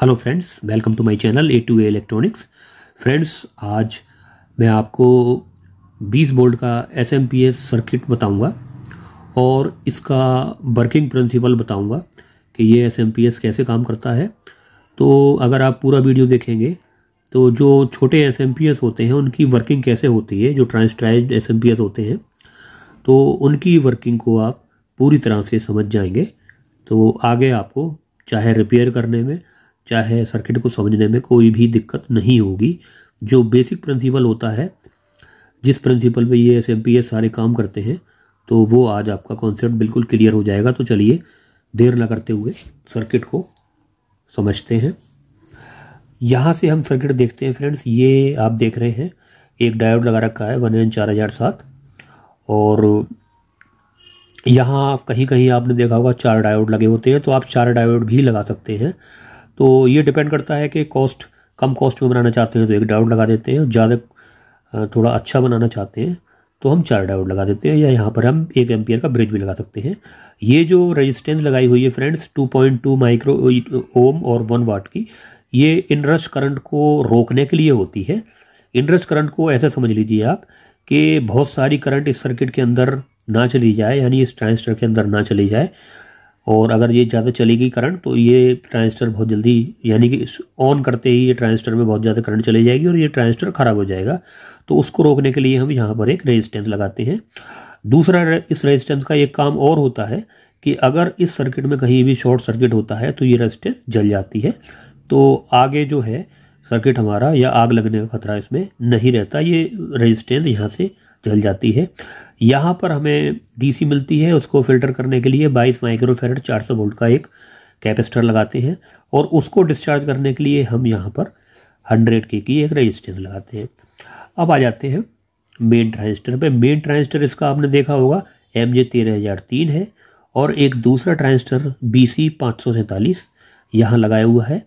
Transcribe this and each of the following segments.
hello friends welcome to my channel A to A electronics friends आज मैं आपको 20 volt का S M P S circuit बताऊंगा और इसका वर्किंग प्रिंसिपल बताऊंगा कि ये एस एम पी एस कैसे काम करता है तो अगर आप पूरा वीडियो देखेंगे तो जो छोटे एस एम पी एस होते हैं उनकी वर्किंग कैसे होती है जो transistors S M P S होते हैं तो उनकी वर्किंग को आप पूरी तरह से समझ जाएंगे तो आगे आपको चाहे रिपेयर करने में चाहे सर्किट को समझने में कोई भी दिक्कत नहीं होगी जो बेसिक प्रिंसिपल होता है जिस प्रिंसिपल पे ये एस एम पी एस सारे काम करते हैं तो वो आज आपका कॉन्सेप्ट बिल्कुल क्लियर हो जाएगा तो चलिए देर ना करते हुए सर्किट को समझते हैं यहाँ से हम सर्किट देखते हैं फ्रेंड्स ये आप देख रहे हैं एक डायोड लगा रखा है वन एन चार हज़ार सात और यहाँ कहीं कहीं आपने देखा होगा चार डायोड लगे होते हैं तो आप चार डायोड भी लगा सकते हैं तो ये डिपेंड करता है कि कॉस्ट कम कॉस्ट में बनाना चाहते हैं तो एक डाउट लगा देते हैं ज़्यादा थोड़ा अच्छा बनाना चाहते हैं तो हम चार डायोड लगा देते हैं या यहाँ पर हम एक एम्पियर का ब्रिज भी लगा सकते हैं ये जो रजिस्टेंस लगाई हुई है फ्रेंड्स टू माइक्रो ओम और वन वाट की ये इनरस करंट को रोकने के लिए होती है इनरस करंट को ऐसा समझ लीजिए आप कि बहुत सारी करंट इस सर्किट के अंदर ना चली जाए यानी इस ट्रांजिस्टर के अंदर ना चली जाए और अगर ये ज़्यादा चलेगी करंट तो ये ट्रांजिस्टर बहुत जल्दी यानी कि ऑन करते ही ये ट्रांजिस्टर में बहुत ज़्यादा करंट चली जाएगी और ये ट्रांजिस्टर ख़राब हो जाएगा तो उसको रोकने के लिए हम यहाँ पर एक रेजिस्टेंस लगाते हैं दूसरा इस रेजिस्टेंस का एक काम और होता है कि अगर इस सर्किट में कहीं भी शॉर्ट सर्किट होता है तो ये रेजिस्टेंस जल जाती है तो आगे जो है सर्किट हमारा या आग लगने का खतरा इसमें नहीं रहता ये रेजिस्टेंस यहाँ से जल जाती है यहाँ पर हमें डीसी मिलती है उसको फिल्टर करने के लिए 22 माइक्रोफेरेड 400 वोल्ट का एक कैपेसिटर लगाते हैं और उसको डिस्चार्ज करने के लिए हम यहाँ पर 100 के की एक रजिस्टेंस लगाते हैं अब आ जाते हैं मेन ट्रांजिस्टर पे मेन ट्रांजिस्टर इसका आपने देखा होगा एम जे है और एक दूसरा ट्रांजिस्टर बी सी पाँच सौ सैंतालीस यहाँ लगाया हुआ है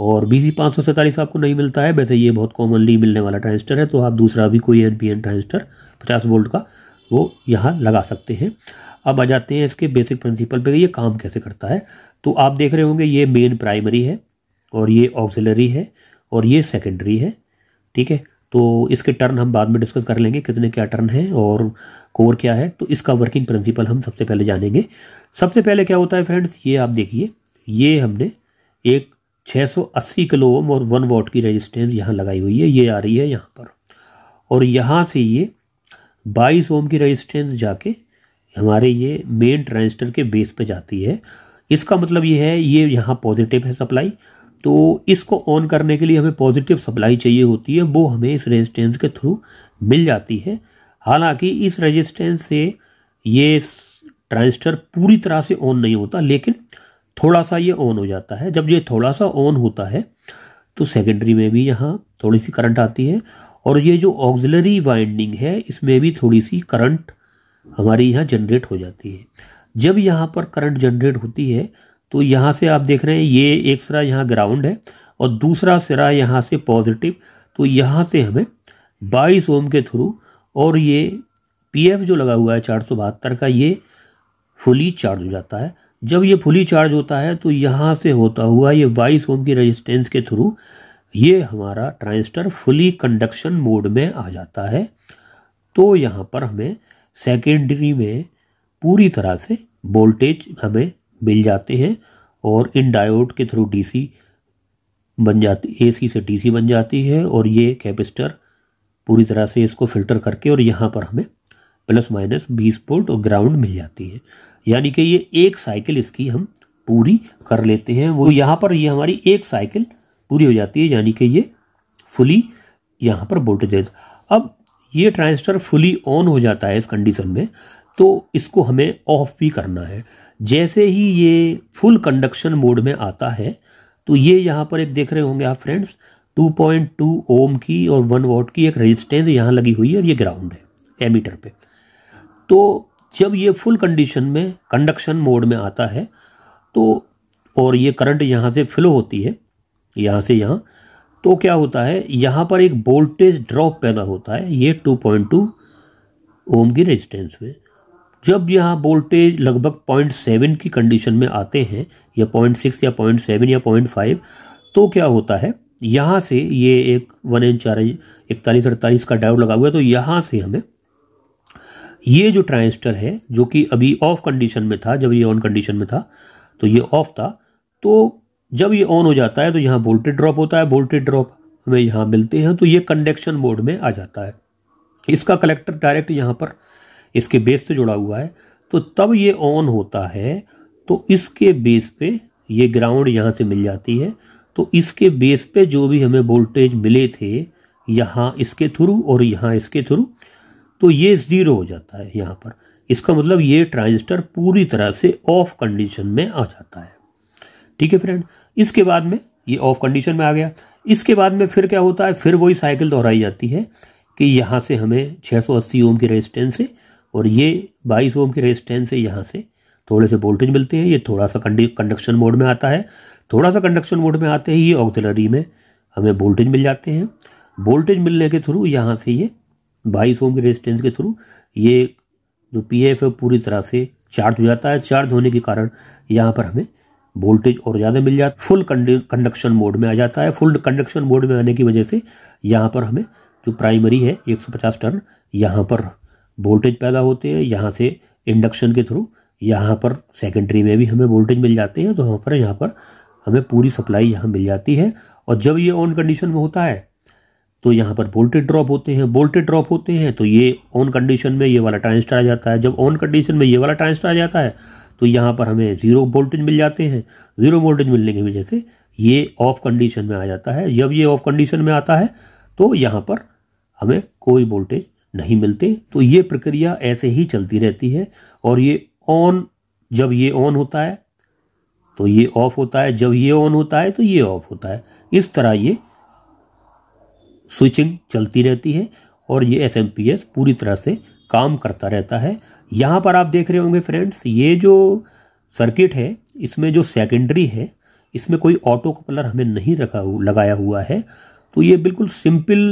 और बी सी पाँच सौ सैंतालीस आपको नहीं मिलता है वैसे ये बहुत कॉमनली मिलने वाला ट्रांजिस्टर है तो आप दूसरा भी कोई एन पी एन ट्रांजिस्टर पचास वोल्ट का वो यहाँ लगा सकते हैं अब आ जाते हैं इसके बेसिक प्रिंसिपल पे ये काम कैसे करता है तो आप देख रहे होंगे ये मेन प्राइमरी है और ये ऑक्सिलरी है और ये सेकेंडरी है ठीक है तो इसके टर्न हम बाद में डिस्कस कर लेंगे कितने क्या टर्न हैं और कोर क्या है तो इसका वर्किंग प्रिंसिपल हम सबसे पहले जानेंगे सबसे पहले क्या होता है फ्रेंड्स ये आप देखिए ये हमने एक 680 किलो ओम और वन वॉट की रेजिस्टेंस यहाँ लगाई हुई है ये आ रही है यहाँ पर और यहाँ से ये 22 ओम की रेजिस्टेंस जाके हमारे ये मेन ट्रांजिस्टर के बेस पे जाती है इसका मतलब ये है ये यहाँ पॉजिटिव है सप्लाई तो इसको ऑन करने के लिए हमें पॉजिटिव सप्लाई चाहिए होती है वो हमें इस रजिस्टेंस के थ्रू मिल जाती है हालाँकि इस रजिस्टेंस से ये ट्रांजिस्टर पूरी तरह से ऑन नहीं होता लेकिन थोड़ा सा ये ऑन हो जाता है जब ये थोड़ा सा ऑन होता है तो सेकेंडरी में भी यहाँ थोड़ी सी करंट आती है और ये जो ऑग्जलरी वाइंडिंग है इसमें भी थोड़ी सी करंट हमारी यहाँ जनरेट हो जाती है जब यहाँ पर करंट जनरेट होती है तो यहाँ से आप देख रहे हैं ये एक सिरा यहाँ ग्राउंड है और दूसरा सिरा यहाँ से पॉजिटिव तो यहाँ से हमें 22 ओम के थ्रू और ये पीएफ जो लगा हुआ है चार का ये फुली चार्ज हो जाता है जब ये फुली चार्ज होता है तो यहाँ से होता हुआ ये वाइस होम की रेजिस्टेंस के थ्रू ये हमारा ट्रांजिस्टर फुली कंडक्शन मोड में आ जाता है तो यहाँ पर हमें सेकेंडरी में पूरी तरह से वोल्टेज हमें मिल जाते हैं और इन डायोड के थ्रू डीसी बन जाती एसी से डीसी बन जाती है और ये कैपेसिटर पूरी तरह से इसको फिल्टर करके और यहाँ पर हमें प्लस माइनस बीस वोल्ट और ग्राउंड मिल जाती है यानी कि ये एक साइकिल इसकी हम पूरी कर लेते हैं वो यहाँ पर ये हमारी एक साइकिल पूरी हो जाती है यानी कि ये फुली यहाँ पर वोल्टेज अब ये ट्रांजिस्टर फुली ऑन हो जाता है इस कंडीशन में तो इसको हमें ऑफ भी करना है जैसे ही ये फुल कंडक्शन मोड में आता है तो ये यहाँ पर एक देख रहे होंगे आप फ्रेंड्स 2.2 ओम की और 1 वॉट की एक रेजिस्टेंस यहाँ लगी हुई है और ये ग्राउंड है एमीटर पे तो जब ये फुल कंडीशन में कंडक्शन मोड में आता है तो और ये करंट यहाँ से फ्लो होती है यहाँ से यहाँ तो क्या होता है यहाँ पर एक वोल्टेज ड्रॉप पैदा होता है ये 2.2 ओम की रेजिस्टेंस में जब यहाँ वोल्टेज लगभग 0.7 की कंडीशन में आते हैं या 0.6 या 0.7 या 0.5 तो क्या होता है यहाँ से ये एक वन इंच चार इकतालीस अड़तालीस का डायोड लगा हुआ है तो यहाँ से हमें ये जो ट्रांजिस्टर है जो कि अभी ऑफ कंडीशन में था जब ये ऑन कंडीशन में था तो ये ऑफ था तो जब ये ऑन हो जाता है तो यहाँ वोल्टेज ड्रॉप होता है वोल्टेज ड्रॉप हमें यहाँ मिलते हैं तो ये कंडक्शन मोड में आ जाता है इसका कलेक्टर डायरेक्ट यहाँ पर इसके बेस से जुड़ा हुआ है तो तब ये ऑन होता है तो इसके बेस पे ये ग्राउंड यहाँ से मिल जाती है तो इसके बेस पे जो भी हमें वोल्टेज मिले थे यहाँ इसके थ्रू और यहाँ इसके थ्रू तो ये ज़ीरो हो जाता है यहाँ पर इसका मतलब ये ट्रांजिस्टर पूरी तरह से ऑफ कंडीशन में आ जाता है ठीक है फ्रेंड इसके बाद में ये ऑफ कंडीशन में आ गया इसके बाद में फिर क्या होता है फिर वही साइकिल दोहराई जाती है कि यहाँ से हमें 680 ओम की रेजिस्टेंस से और ये 22 ओम की रेजिस्टेंस से यहाँ से थोड़े से वोल्टेज मिलते हैं ये थोड़ा सा कंडक्शन मोड में आता है थोड़ा सा कंडक्शन मोड में आते ही ये ऑक्सिलरी में हमें वोल्टेज मिल जाते हैं वोल्टेज मिलने के थ्रू यहाँ से ये बाईस ओम के रेजिस्टेंस के थ्रू ये जो पी एफ है पूरी तरह से चार्ज हो जाता है चार्ज होने के कारण यहाँ पर हमें वोल्टेज और ज़्यादा मिल जाता है फुल कंडक्शन मोड में आ जाता है फुल कंडक्शन मोड में आने की वजह से यहाँ पर हमें जो प्राइमरी है 150 टर्न यहाँ पर वोल्टेज पैदा होते हैं यहाँ से इंडक्शन के थ्रू यहाँ पर सेकेंडरी में भी हमें वोल्टेज मिल जाते हैं तो वहाँ पर यहाँ पर हमें पूरी सप्लाई यहाँ मिल जाती है और जब ये ऑन कंडीशन में होता है तो यहाँ पर वोल्टेज ड्रॉप होते हैं वोल्टेज ड्रॉप होते हैं तो ये ऑन कंडीशन में ये वाला ट्रांजिस्टर आ जाता है जब ऑन कंडीशन में ये वाला ट्रांजिस्टर आ जाता है तो यहाँ पर हमें ज़ीरो वोल्टेज मिल जाते हैं ज़ीरो वोल्टेज मिलने की वजह से ये ऑफ कंडीशन में आ जाता है जब ये ऑफ कंडीशन में आता है तो यहाँ पर हमें कोई वोल्टेज नहीं मिलते तो ये प्रक्रिया ऐसे ही चलती रहती है और ये ऑन जब ये ऑन होता है तो ये ऑफ होता है जब ये ऑन होता है तो ये ऑफ होता है इस तरह ये स्विचिंग चलती रहती है और ये एस पूरी तरह से काम करता रहता है यहाँ पर आप देख रहे होंगे फ्रेंड्स ये जो सर्किट है इसमें जो सेकेंडरी है इसमें कोई ऑटो कपलर हमें नहीं रखा लगाया हुआ है तो ये बिल्कुल सिंपल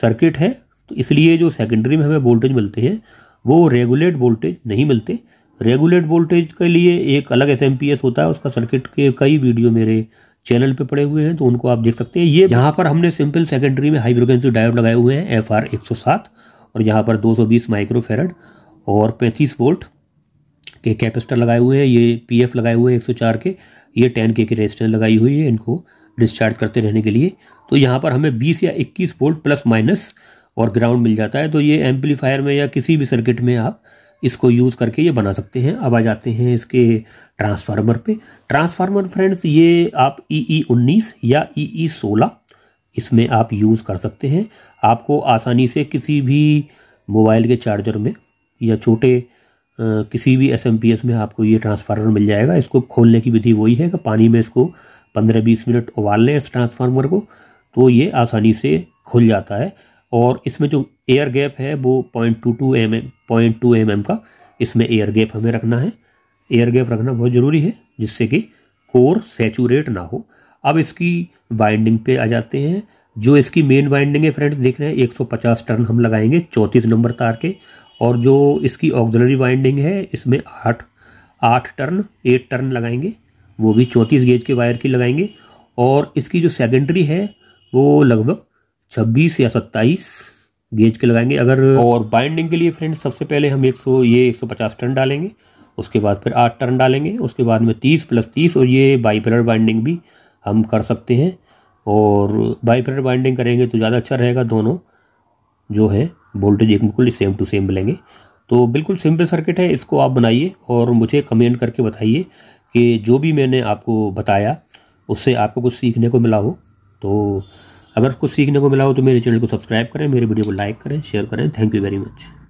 सर्किट है तो इसलिए जो सेकेंडरी में हमें वोल्टेज मिलते हैं वो रेगुलेट वोल्टेज नहीं मिलते रेगुलेट वोल्टेज के लिए एक अलग एस होता है उसका सर्किट के कई वीडियो मेरे चैनल पे पड़े हुए हैं तो उनको आप देख सकते हैं ये यहाँ पर हमने सिंपल सेकेंडरी में हाई फ्रिक्वेंसी डायोड लगाए हुए हैं एफ आर एक और यहाँ पर 220 माइक्रोफेरड और 35 वोल्ट के कैपेसिटर लगाए हुए हैं ये पीएफ लगाए हुए हैं 104 के ये 10 के की रेजिस्टेंस लगाई हुई है इनको डिस्चार्ज करते रहने के लिए तो यहाँ पर हमें बीस या इक्कीस वोल्ट प्लस माइनस और ग्राउंड मिल जाता है तो ये एम्पलीफायर में या किसी भी सर्किट में आप इसको यूज़ करके ये बना सकते हैं अब आ जाते हैं इसके ट्रांसफार्मर पे ट्रांसफार्मर फ्रेंड्स ये आप ई e ई e उन्नीस या ई e ई सोलह इसमें आप यूज़ कर सकते हैं आपको आसानी से किसी भी मोबाइल के चार्जर में या छोटे किसी भी एस में आपको ये ट्रांसफार्मर मिल जाएगा इसको खोलने की विधि वही है कि पानी में इसको पंद्रह बीस मिनट उबाल लें इस ट्रांसफार्मर को तो ये आसानी से खुल जाता है और इसमें जो एयर गैप है वो point two two M M point two M M का इसमें एयर गैप हमें रखना है एयर गैप रखना बहुत ज़रूरी है जिससे कि कोर सेचूरेट ना हो अब इसकी वाइंडिंग पे आ जाते हैं जो इसकी मेन वाइंडिंग है फ्रेंड्स देख रहे हैं 150 टर्न हम लगाएंगे चौंतीस नंबर तार के और जो इसकी ऑक्जनरी वाइंडिंग है इसमें आठ आठ टर्न एट टर्न लगाएंगे वो भी चौंतीस गेज के वायर की लगाएंगे और इसकी जो सेकेंडरी है वो लगभग छब्बीस या सत्ताईस गेज के लगाएंगे अगर और बाइंडिंग के लिए फ्रेंड्स सबसे पहले हम 100 ये 150 टन डालेंगे उसके बाद फिर आठ टन डालेंगे उसके बाद में तीस प्लस तीस और ये बाईपलर बाइंडिंग भी हम कर सकते हैं और बाईपलर बाइंडिंग करेंगे तो ज़्यादा अच्छा रहेगा दोनों जो है वोल्टेज एक बिल्कुल सेम टू सेम मिलेंगे तो बिल्कुल सिंपल सर्किट है इसको आप बनाइए और मुझे कमेंट करके बताइए कि जो भी मैंने आपको बताया उससे आपको कुछ सीखने को मिला हो तो अगर कुछ सीखने को मिला हो तो मेरे चैनल को सब्सक्राइब करें मेरे वीडियो को लाइक करें शेयर करें थैंक यू वेरी मच